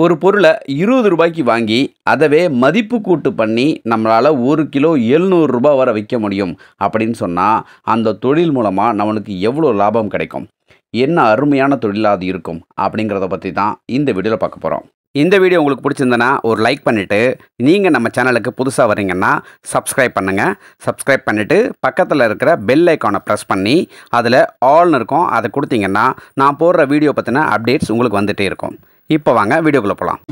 ஒரு பொருளை இருபது ரூபாய்க்கு வாங்கி அதவே மதிப்பு கூட்டு பண்ணி நம்மளால் ஒரு கிலோ எழுநூறு ரூபாய் வர விற்க முடியும் அப்படின்னு சொன்னால் அந்த தொழில் மூலமாக நம்மளுக்கு எவ்வளோ லாபம் கிடைக்கும் என்ன அருமையான தொழிலாக அது இருக்கும் அப்படிங்கிறத பற்றி தான் இந்த வீடியோவில் பார்க்க போகிறோம் இந்த வீடியோ உங்களுக்கு பிடிச்சிருந்தனா ஒரு லைக் பண்ணிவிட்டு நீங்கள் நம்ம சேனலுக்கு புதுசாக வரீங்கன்னா சப்ஸ்கிரைப் பண்ணுங்கள் சப்ஸ்கிரைப் பண்ணிவிட்டு பக்கத்தில் இருக்கிற பெல் ஐக்கானை ப்ரெஸ் பண்ணி அதில் ஆல்னு இருக்கும் அதை கொடுத்தீங்கன்னா நான் போடுற வீடியோ பற்றின அப்டேட்ஸ் உங்களுக்கு வந்துகிட்டே இருக்கும் இப்போ வாங்க வீடியோக்குள்ளே போகலாம்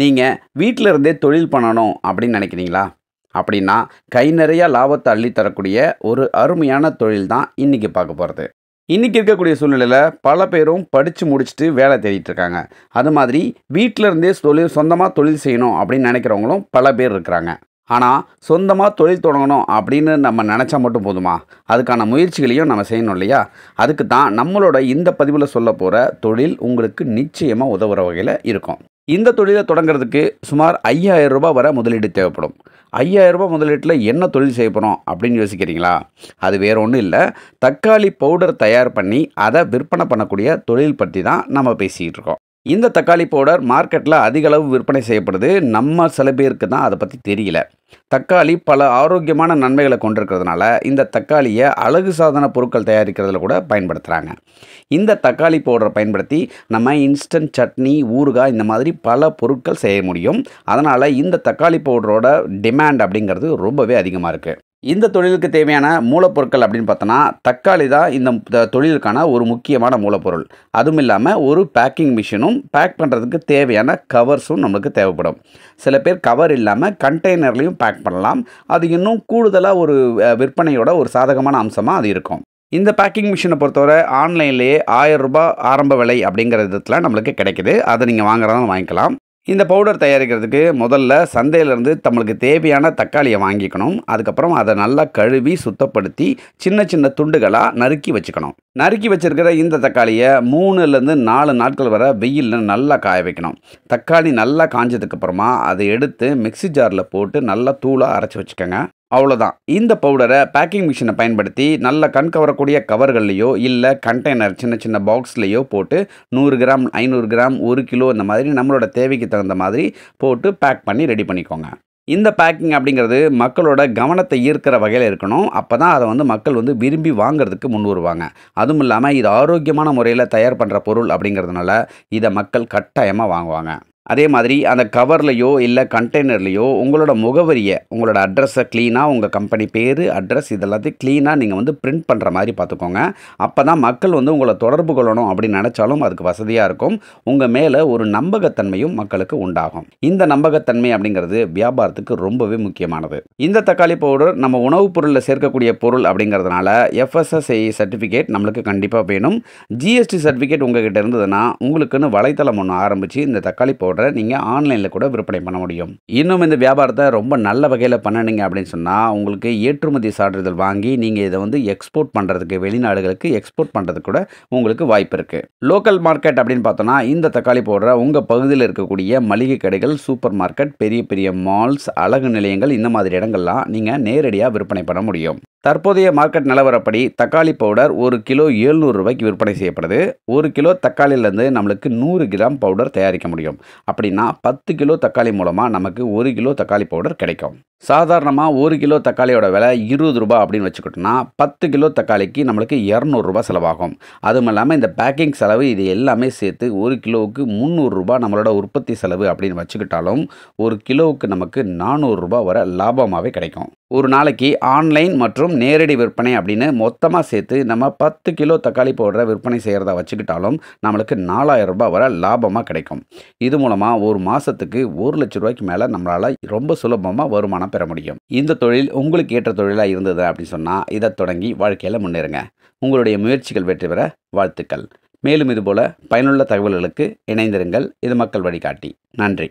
நீங்கள் வீட்டில் இருந்தே தொழில் பண்ணணும் அப்படின்னு நினைக்கிறீங்களா அப்படின்னா கை நிறையா லாபத்தை அள்ளித்தரக்கூடிய ஒரு அருமையான தொழில் தான் இன்றைக்கி பார்க்க போகிறது இன்றைக்கி இருக்கக்கூடிய சூழ்நிலையில் பல பேரும் படித்து முடிச்சுட்டு வேலை தேடிட்டு இருக்காங்க அது மாதிரி வீட்டில் இருந்தே தொழில் சொந்தமாக தொழில் செய்யணும் அப்படின்னு நினைக்கிறவங்களும் பல பேர் இருக்கிறாங்க ஆனால் சொந்தமாக தொழில் தொடங்கணும் அப்படின்னு நம்ம நினச்சா மட்டும் போதுமா அதுக்கான முயற்சிகளையும் நம்ம செய்யணும் இல்லையா அதுக்கு தான் நம்மளோட இந்த பதிவில் சொல்ல போகிற தொழில் உங்களுக்கு நிச்சயமாக உதவுற வகையில் இருக்கும் இந்த தொழிலை தொடங்குறதுக்கு சுமார் ஐயாயிரம் ரூபாய் வர முதலீடு தேவைப்படும் ஐயாயிரம் ரூபாய் முதலீட்டில் என்ன தொழில் செய்ய போகிறோம் அப்படின்னு யோசிக்கிறீங்களா அது வேற ஒன்றும் இல்லை தக்காளி பவுடர் தயார் பண்ணி அதை விற்பனை பண்ணக்கூடிய தொழில் பற்றி தான் நம்ம பேசிகிட்டு இருக்கோம் இந்த தக்காளி பவுடர் மார்க்கெட்டில் அதிக அளவு விற்பனை செய்யப்படுது நம்ம சில பேருக்கு தான் அதை பற்றி தெரியல தக்காளி பல ஆரோக்கியமான நன்மைகளை கொண்டிருக்கிறதுனால இந்த தக்காளியை அழகு சாதன பொருட்கள் தயாரிக்கிறதுல கூட பயன்படுத்துகிறாங்க இந்த தக்காளி பவுடரை பயன்படுத்தி நம்ம இன்ஸ்டன்ட் சட்னி ஊறுகாய் இந்த மாதிரி பல பொருட்கள் செய்ய முடியும் அதனால் இந்த தக்காளி பவுடரோட டிமாண்ட் அப்படிங்கிறது ரொம்பவே அதிகமாக இருக்குது இந்த தொழிலுக்கு தேவையான மூலப்பொருட்கள் அப்படின்னு பார்த்தோன்னா தக்காளி தான் இந்த தொழிலுக்கான ஒரு முக்கியமான மூலப்பொருள் அதுவும் இல்லாமல் ஒரு பேக்கிங் மிஷினும் பேக் பண்ணுறதுக்கு தேவையான கவர்ஸும் நம்மளுக்கு தேவைப்படும் சில பேர் கவர் இல்லாமல் கண்டெய்னர்லேயும் பேக் பண்ணலாம் அது இன்னும் கூடுதலாக ஒரு விற்பனையோட ஒரு சாதகமான அம்சமாக அது இருக்கும் இந்த பேக்கிங் மிஷினை பொறுத்தவரை ஆன்லைன்லேயே ஆயிரம் ரூபாய் ஆரம்ப விலை அப்படிங்கிற விதத்தில் நம்மளுக்கு கிடைக்கிது அதை நீங்கள் வாங்குறதாலும் வாங்கிக்கலாம் இந்த பவுடர் தயாரிக்கிறதுக்கு முதல்ல சந்தையிலேருந்து நம்மளுக்கு தேவையான தக்காளியை வாங்கிக்கணும் அதுக்கப்புறம் அதை நல்லா கழுவி சுத்தப்படுத்தி சின்ன சின்ன துண்டுகளாக நறுக்கி வச்சுக்கணும் நறுக்கி வச்சுருக்கிற இந்த தக்காளியை மூணுலேருந்து நாலு நாட்கள் வர வெயிலில் நல்லா காய வைக்கணும் தக்காளி நல்லா காஞ்சதுக்கப்புறமா அதை எடுத்து மிக்சி ஜாரில் போட்டு நல்லா தூளாக அரைச்சி வச்சுக்கோங்க அவ்வளோதான் இந்த பவுடரை பேக்கிங் மிஷினை பயன்படுத்தி நல்ல கண் கவரக்கூடிய கவர்கள்லையோ இல்லை கண்டெய்னர் சின்ன சின்ன பாக்ஸ்லேயோ போட்டு நூறு கிராம் ஐநூறு கிராம் ஒரு கிலோ இந்த மாதிரி நம்மளோட தேவைக்கு தகுந்த மாதிரி போட்டு பேக் பண்ணி ரெடி பண்ணிக்கோங்க இந்த பேக்கிங் அப்படிங்கிறது மக்களோட கவனத்தை ஈர்க்கிற வகையில் இருக்கணும் அப்போ தான் அதை வந்து மக்கள் வந்து விரும்பி வாங்குறதுக்கு முன் வருவாங்க அதுவும் இல்லாமல் இது ஆரோக்கியமான முறையில் தயார் பண்ணுற பொருள் அப்படிங்கிறதுனால இதை மக்கள் கட்டாயமாக வாங்குவாங்க அதே மாதிரி அந்த கவர்லையோ இல்லை கண்டெய்னர்லேயோ உங்களோட முகவரியை உங்களோட அட்ரஸை க்ளீனாக உங்கள் கம்பெனி பேர் அட்ரஸ் இதெல்லாத்தையும் க்ளீனாக நீங்கள் வந்து பிரிண்ட் பண்ணுற மாதிரி பார்த்துக்கோங்க அப்போ தான் மக்கள் வந்து உங்களை தொடர்பு கொள்ளணும் அப்படின்னு நினச்சாலும் அதுக்கு வசதியாக இருக்கும் உங்கள் மேலே ஒரு நம்பகத்தன்மையும் மக்களுக்கு உண்டாகும் இந்த நம்பகத்தன்மை அப்படிங்கிறது வியாபாரத்துக்கு ரொம்பவே முக்கியமானது இந்த தக்காளி பவுடர் நம்ம உணவுப் பொருளில் சேர்க்கக்கூடிய பொருள் அப்படிங்கிறதுனால எஃப்எஸ்எஸ்ஐ சர்டிஃபிகேட் நம்மளுக்கு கண்டிப்பாக வேணும் ஜிஎஸ்டி சர்டிஃபிகேட் கிட்டே இருந்ததுன்னா உங்களுக்குன்னு வலைத்தளம் ஒன்று ஆரம்பித்து இந்த தக்காளி பவுடர் பவுடரை நீங்கள் ஆன்லைனில் கூட விற்பனை பண்ண முடியும் இன்னும் இந்த வியாபாரத்தை ரொம்ப நல்ல வகையில் பண்ணணுங்க அப்படின்னு சொன்னால் உங்களுக்கு ஏற்றுமதி சான்றிதழ் வாங்கி நீங்கள் இதை வந்து எக்ஸ்போர்ட் பண்ணுறதுக்கு வெளிநாடுகளுக்கு எக்ஸ்போர்ட் பண்ணுறதுக்கு கூட உங்களுக்கு வாய்ப்பு இருக்குது லோக்கல் மார்க்கெட் அப்படின்னு பார்த்தோன்னா இந்த தக்காளி பவுடரை உங்கள் பகுதியில் இருக்கக்கூடிய மளிகை கடைகள் சூப்பர் மார்க்கெட் பெரிய பெரிய மால்ஸ் அழகு நிலையங்கள் இந்த மாதிரி இடங்கள்லாம் நீங்கள் நேரடியாக விற்பனை பண்ண முடியும் தற்போதைய மார்க்கெட் நிலவரப்படி தக்காளி பவுடர் ஒரு கிலோ ஏழ்நூறு ரூபாய்க்கு விற்பனை செய்யப்படுது ஒரு கிலோ தக்காளியிலேருந்து நம்மளுக்கு நூறு கிராம் பவுடர் தயாரிக்க முடியும் அப்படின்னா பத்து கிலோ தக்காளி மூலமாக நமக்கு ஒரு கிலோ தக்காளி பவுடர் கிடைக்கும் சாதாரணமாக ஒரு கிலோ தக்காளியோட விலை இருபது ரூபா அப்படின்னு வச்சுக்கிட்டோம்னா பத்து கிலோ தக்காளிக்கு நம்மளுக்கு இரநூறுபா செலவாகும் அதுவும் இல்லாமல் இந்த பேக்கிங் செலவு இது எல்லாமே சேர்த்து ஒரு கிலோவுக்கு முந்நூறுரூபா நம்மளோட உற்பத்தி செலவு அப்படின்னு வச்சுக்கிட்டாலும் ஒரு கிலோவுக்கு நமக்கு நானூறுரூபா வர லாபமாகவே கிடைக்கும் ஒரு நாளைக்கு ஆன்லைன் மற்றும் நேரடி விற்பனை அப்படின்னு மொத்தமாக சேர்த்து நம்ம பத்து கிலோ தக்காளி பவுடரை விற்பனை செய்கிறதா வச்சுக்கிட்டாலும் நம்மளுக்கு நாலாயிரம் ரூபாய் வரை லாபமாக கிடைக்கும் இது மூலமாக ஒரு மாதத்துக்கு ஒரு லட்ச ரூபாய்க்கு மேலே நம்மளால் ரொம்ப சுலபமாக வருமானம் பெற முடியும் இந்த தொழில் உங்களுக்கு ஏற்ற தொழிலாக இருந்தது அப்படின்னு சொன்னால் இதை தொடங்கி வாழ்க்கையில் முன்னேறுங்க உங்களுடைய முயற்சிகள் வெற்றி பெற வாழ்த்துக்கள் மேலும் இதுபோல் பயனுள்ள தகவல்களுக்கு இணைந்திருங்கள் இது மக்கள் வழிகாட்டி நன்றி